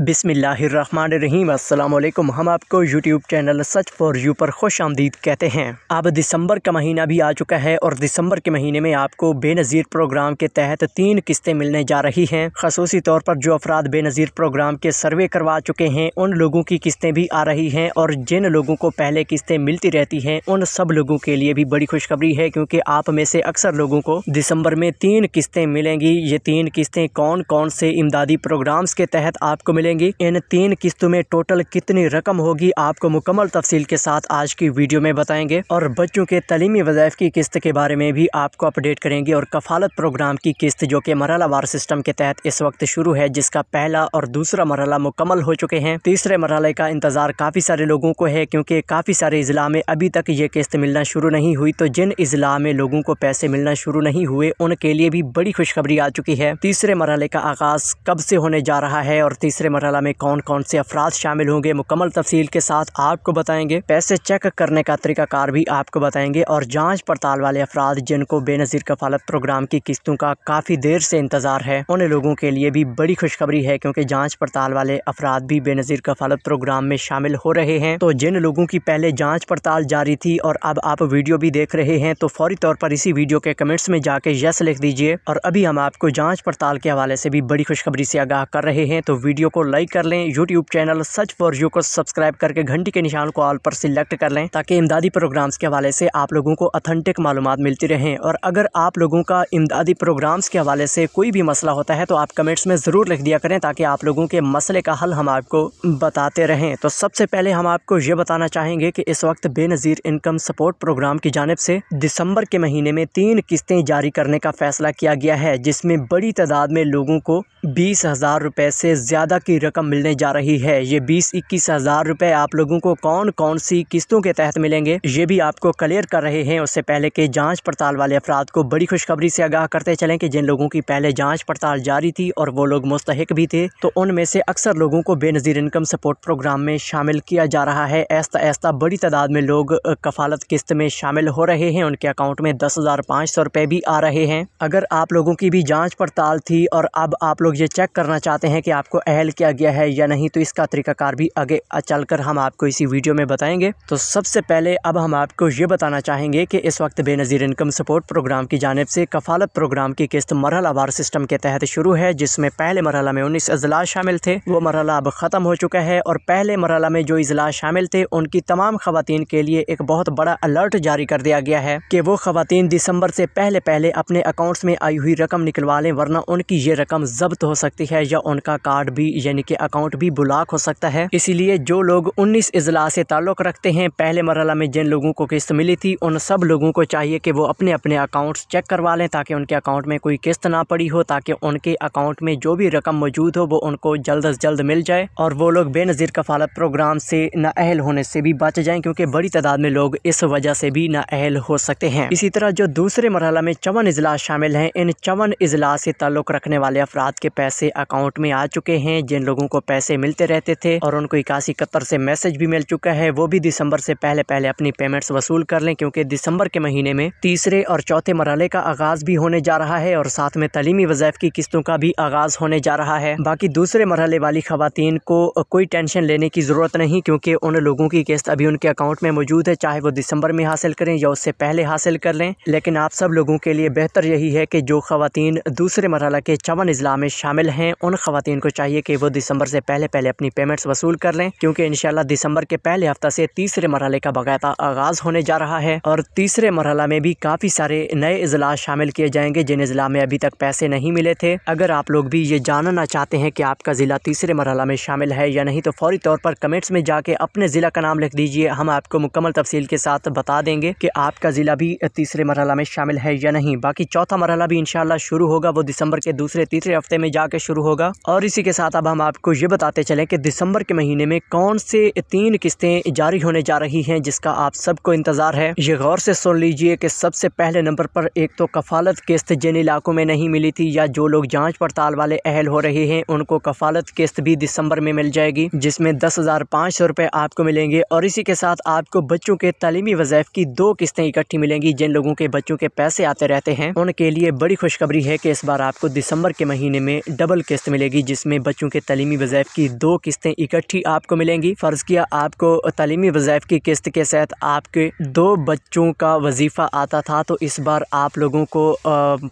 बिसमीम अल्लाम हम आपको YouTube channel Sach for you पर खुश आमदीद कहते हैं अब दिसंबर का महीना भी आ चुका है और दिसंबर के महीने में आपको बेनज़ीर प्रोग्राम के तहत तीन किस्तें मिलने जा रही हैं खसूसी तौर पर जो अफराद बेनज़ीर प्रोग्राम के सर्वे करवा चुके हैं उन लोगों की किस्तें भी आ रही हैं और जिन लोगों को पहले किस्तें मिलती रहती हैं उन सब लोगों के लिए भी बड़ी खुशखबरी है क्योंकि आप में से अक्सर लोगों को दिसंबर में तीन किस्तें मिलेंगी ये तीन किस्तें कौन कौन से इमदादी प्रोग्राम्स के तहत आपको मिलेंगी इन तीन किस्तों में टोटल कितनी रकम होगी आपको मुकम्मल तफसील के साथ आज की वीडियो में बताएंगे और बच्चों के तलीमी वजायफ की किस्त के बारे में भी आपको अपडेट करेंगे और कफालत प्रोग्राम की किस्त जो कि वार सिस्टम के तहत इस वक्त शुरू है जिसका पहला और दूसरा मरला मुकम्मल हो चुके हैं तीसरे मरल का इंतज़ार काफ़ी सारे लोगों को है क्योंकि काफ़ी सारे इजला में अभी तक ये किस्त मिलना शुरू नहीं हुई तो जिन इजला में लोगों को पैसे मिलना शुरू नहीं हुए उनके लिए भी बड़ी खुशखबरी आ चुकी है तीसरे मरहले का आगाज़ कब से होने जा रहा है और तीसरे मरहला में कौन कौन से अफराद शामिल होंगे मुकम्मल तफसील के साथ आपको बताएंगे पैसे चेक करने का तरीकाकार भी आपको बताएंगे और जाँच पड़ताल वाले अफराद जिनको बेनज़ीर कफालत प्रोग्राम की किस्तों का काफ़ी देर से इंतज़ार है उन लोगों के लिए भी बड़ी खुशखबरी है क्योंकि जाँच पड़ताल वाले अफराद भी बेनज़ीर कफालत प्रोग्राम में शामिल हो रहे हैं तो जिन लोगों की पहले जाँच पड़ताल जारी थी और अब आप वीडियो भी देख रहे हैं तो फौरी तौर पर इसी वीडियो के कमेंट्स में जाके यस लिख दीजिए और अभी हम आपको जाँच पड़ताल के हवाले से भी बड़ी खुशखबरी से आगाह कर रहे हैं तो वीडियो को लाइक कर लें YouTube channel Sach for you को सब्सक्राइब करके घंटी के निशान को ऑल पर सिलेक्ट कर लें ताकि इमदादी प्रोग्राम्स के हवाले से आप लोगों को अथेंटिक मालूम मिलती रहें और अगर आप लोगों का इमदादी प्रोग्राम्स के हवाले से कोई भी मसला होता है तो आप कमेंट्स में ज़रूर लिख दिया करें ताकि आप लोगों के मसले का हल हम आपको बताते रहें तो सबसे पहले हम आपको ये बताना चाहेंगे कि इस वक्त बेनज़ीर इनकम सपोर्ट प्रोग्राम की जानब से दिसंबर के महीने में तीन किस्तें जारी करने का फैसला किया गया है जिसमें बड़ी तादाद में लोगों को बीस हज़ार रुपये से ज़्यादा की की रकम मिलने जा रही है ये बीस इक्कीस हज़ार रुपये आप लोगों को कौन कौन सी किस्तों के तहत मिलेंगे ये भी आपको क्लियर कर रहे हैं उससे पहले के जांच पड़ताल वाले अफराद को बड़ी खुशखबरी से आगाह करते चलें कि जिन लोगों की पहले जांच पड़ताल जारी थी और वो लोग मुस्तक भी थे तो उनमें से अक्सर लोगों को बेनज़ीर इनकम सपोर्ट प्रोग्राम में शामिल किया जा रहा है ऐसा ऐसा बड़ी तादाद में लोग कफालत किस्त में शामिल हो रहे हैं उनके अकाउंट में दस हज़ार पाँच सौ रुपये भी आ रहे हैं अगर आप लोगों की भी जाँच पड़ताल थी और अब आप लोग ये चेक करना चाहते हैं कि आपको अहल क्या किया गया है या नहीं तो इसका तरीकाकार भी आगे चलकर हम आपको इसी वीडियो में बताएंगे तो सबसे पहले अब हम आपको ये बताना चाहेंगे कि इस वक्त बेनज़ीर इनकम सपोर्ट प्रोग्राम की जानब से कफालत प्रोग्राम की किस्त आवार सिस्टम के तहत शुरू है जिसमें पहले मरहला में उन्नीस अजलास शामिल थे वो मरहला अब ख़त्म हो चुका है और पहले मरहला में जो अजलास शामिल थे उनकी तमाम खातन के लिए एक बहुत बड़ा अलर्ट जारी कर दिया गया है कि वो खातन दिसंबर से पहले पहले अपने अकाउंट्स में आई हुई रकम निकलवा लें वरना उनकी ये रकम जब्त हो सकती है या उनका कार्ड भी यानी के अकाउंट भी ब्लॉक हो सकता है इसीलिए जो लोग उन्नीस अजला से ताल्लुक़ रखते हैं पहले मरला में जिन लोगों को किस्त मिली थी उन सब लोगों को चाहिए कि वो अपने अपने अकाउंट्स चेक करवा लें ताकि उनके अकाउंट में कोई किस्त ना पड़ी हो ताकि उनके अकाउंट में जो भी रकम मौजूद हो वो उनको जल्द अज जल्द मिल जाए और वो लोग बेनज़ीर कफालत प्रोग्राम से नाअहल होने से भी बच जाए क्योंकि बड़ी तादाद में लोग इस वजह से भी नाअहल हो सकते हैं इसी तरह जो दूसरे मरला में चवन अजलास शामिल हैं इन चवन अजलास से ताल्लुक़ रखने वाले अफराद के पैसे अकाउंट में आ चुके हैं जिन लोगों को पैसे मिलते रहते थे और उनको इक्यासी कतर से मैसेज भी मिल चुका है वो भी दिसंबर से पहले पहले अपनी पेमेंट्स वसूल कर लें क्योंकि दिसंबर के महीने में तीसरे और चौथे मरहले का आगाज भी होने जा रहा है और साथ में तलीमी वजैफ की किस्तों का भी आगाज होने जा रहा है बाकी दूसरे मरहले वाली खातन को कोई टेंशन लेने की जरूरत नहीं क्योंकि उन लोगों की किस्त अभी उनके अकाउंट में मौजूद है चाहे वो दिसंबर में हासिल करें या उससे पहले हासिल कर लें लेकिन आप सब लोगों के लिए बेहतर यही है कि जो खातन दूसरे मरहला के चवन अजला में शामिल हैं उन खातन को चाहिए कि वो दिसंबर से पहले पहले अपनी पेमेंट्स वसूल कर लें क्योंकि इनशाला दिसंबर के पहले हफ्ता से तीसरे मरहले का बाकायदा आगाज होने जा रहा है और तीसरे मरहला में भी काफ़ी सारे नए अजला शामिल किए जाएंगे जिन अजला में अभी तक पैसे नहीं मिले थे अगर आप लोग भी ये जानना चाहते हैं कि आपका ज़िला तीसरे मरहला में शामिल है या नहीं तो फौरी तौर पर कमेंट्स में जाके अपने ज़िला का नाम लिख दीजिए हम आपको मुकम्मल तफसील के साथ बता देंगे कि आपका ज़िला भी तीसरे मरहला में शामिल है या नहीं बाकी चौथा मरहला भी इनशाला शुरू होगा वो दिसंबर के दूसरे तीसरे हफ्ते में जाके शुरू होगा और इसी के साथ अब हम आपको ये बताते चलें कि दिसंबर के महीने में कौन से तीन किस्तें जारी होने जा रही हैं जिसका आप सबको इंतज़ार है ये गौर से सुन लीजिए कि सबसे पहले नंबर पर एक तो कफालत किस्त जिन इलाकों में नहीं मिली थी या जो लोग जाँच पड़ताल वाले अहल हो रहे हैं उनको कफालत किस्त भी दिसंबर में मिल जाएगी जिसमें दस हज़ार पाँच सौ रुपये आपको मिलेंगे और इसी के साथ आपको बच्चों के तलीमी वजायफ की दो किस्तें इकट्ठी मिलेंगी जिन लोगों के बच्चों के पैसे आते रहते हैं उनके लिए बड़ी खुशखबरी है कि इस बार आपको दिसंबर के महीने में डबल किस्त मिलेगी जिसमें बच्चों के तलीमी वज़ैफ़ की दो किस्तें इकट्ठी आपको मिलेंगी फ़र्ज़ किया आपको तलीमी वज़ैफ़ की किस्त के साथ आपके दो बच्चों का वजीफ़ा आता था तो इस बार आप लोगों को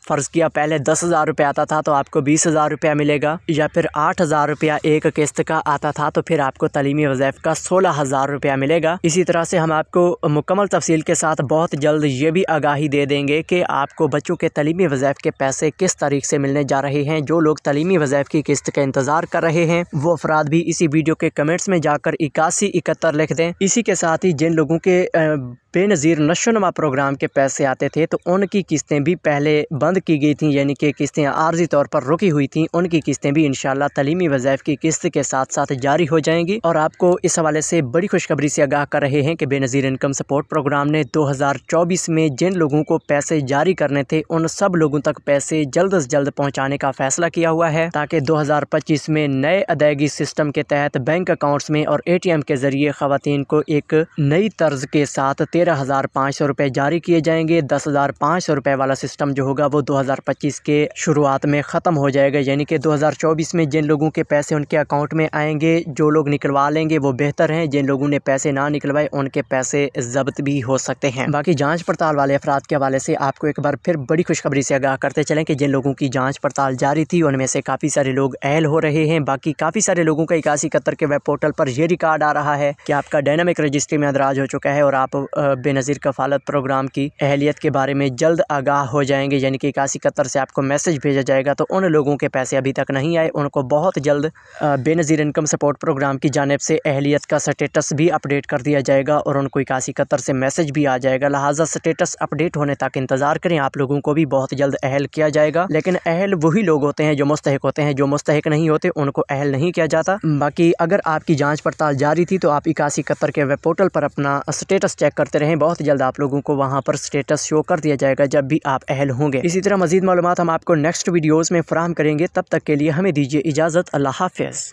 फ़र्ज़ किया पहले दस हज़ार रुपये आता था तो आपको बीस हज़ार रुपया मिलेगा या फिर आठ हज़ार रुपया एक किस्त का आता था तो फिर आपको तलीमी वज़ैफ़ का सोलह हज़ार रुपया मिलेगा इसी तरह से हम आपको मुकम्मल तफसील के साथ बहुत जल्द ये भी आगाही दे देंगे कि आपको बच्चों के तलीमी वज़ैफ़ के पैसे किस तारीख से मिलने जा रहे हैं जो लोग तलीमी वज़ैफ़ की किस्त का इंतज़ार कर रहे हैं वो अफराद भी इसी वीडियो के कमेंट्स में जाकर इक्यासी इकहत्तर लिख दें इसी के साथ ही जिन लोगों के बेनज़ीर नशोनमा प्रोग्राम के पैसे आते थे तो उनकी किस्तें भी पहले बंद की गई थी यानी कि किस्तें आर्जी तौर पर रुकी हुई थी उनकी किस्तें भी इनशाला तलीमी वज़ैफ़ की किस्त के साथ साथ जारी हो जाएंगी और आपको इस हवाले से बड़ी खुशखबरी से आगाह कर रहे हैं कि बेनज़ीर इनकम सपोर्ट प्रोग्राम ने दो हज़ार चौबीस में जिन लोगों को पैसे जारी करने थे उन सब लोगों तक पैसे जल्द अज जल्द पहुँचाने का फैसला किया हुआ है ताकि दो हज़ार पच्चीस में नए अदायगी सिस्टम के तहत बैंक अकाउंट्स में और एटीएम के जरिए खातन को एक नई तर्ज के साथ तेरह हज़ार पाँच सौ रुपए जारी किए जाएंगे दस हज़ार पाँच सौ रुपए वाला सिस्टम जो होगा वो दो हज़ार पच्चीस के शुरुआत में ख़त्म हो जाएगा यानी कि दो हज़ार चौबीस में जिन लोगों के पैसे उनके अकाउंट में आएंगे जो लोग निकलवा लेंगे वो बेहतर हैं जिन लोगों ने पैसे ना निकलवाए उनके पैसे जब्त भी हो सकते हैं बाकी जाँच पड़ताल वाले अफराद के हवाले से आपको एक बार फिर बड़ी खुशखबरी से आगाह करते चलें कि जिन लोगों की जाँच पड़ताल जारी थी उनमें से काफ़ी सारे लोग अहल हो रहे हैं हैं बाकी काफ़ी सारे लोगों का इक्यासी इकहत्तर के वेब पोर्टल पर यह रिकॉर्ड आ रहा है कि आपका डायनामिक रजिस्ट्री में अंदराज हो चुका है और आप बेनज़ीर कफालत प्रोग्राम की अहलियत के बारे में जल्द आगाह हो जाएंगे यानी कि इक्यासी इकहत्तर से आपको मैसेज भेजा जाएगा तो उन लोगों के पैसे अभी तक नहीं आए उनको बहुत जल्द बेनज़ीर इनकम सपोर्ट प्रोग्राम की जानब से अहलियत का स्टेटस भी अपडेट कर दिया जाएगा और उनको इक्यासी इकहत्तर से मैसेज भी आ जाएगा लिहाजा स्टेटस अपडेट होने तक इंतज़ार करें आप लोगों को भी बहुत जल्द अहल किया जाएगा लेकिन अहल वही लोग होते हैं जो मुस्तक होते हैं जो मुस्तक नहीं होते उनको को अहल नहीं किया जाता बाकी अगर आपकी जाँच पड़ताल जारी थी तो आप इक्यासी इकहत्तर के वेब पोर्टल पर अपना स्टेटस चेक करते रहें बहुत जल्द आप लोगों को वहाँ पर स्टेटस शो कर दिया जाएगा जब भी आप अहल होंगे इसी तरह मजीद मालूम हम आपको नेक्स्ट वीडियोज़ में फ्राहम करेंगे तब तक के लिए हमें दीजिए इजाज़त अल्लाह हाफिज़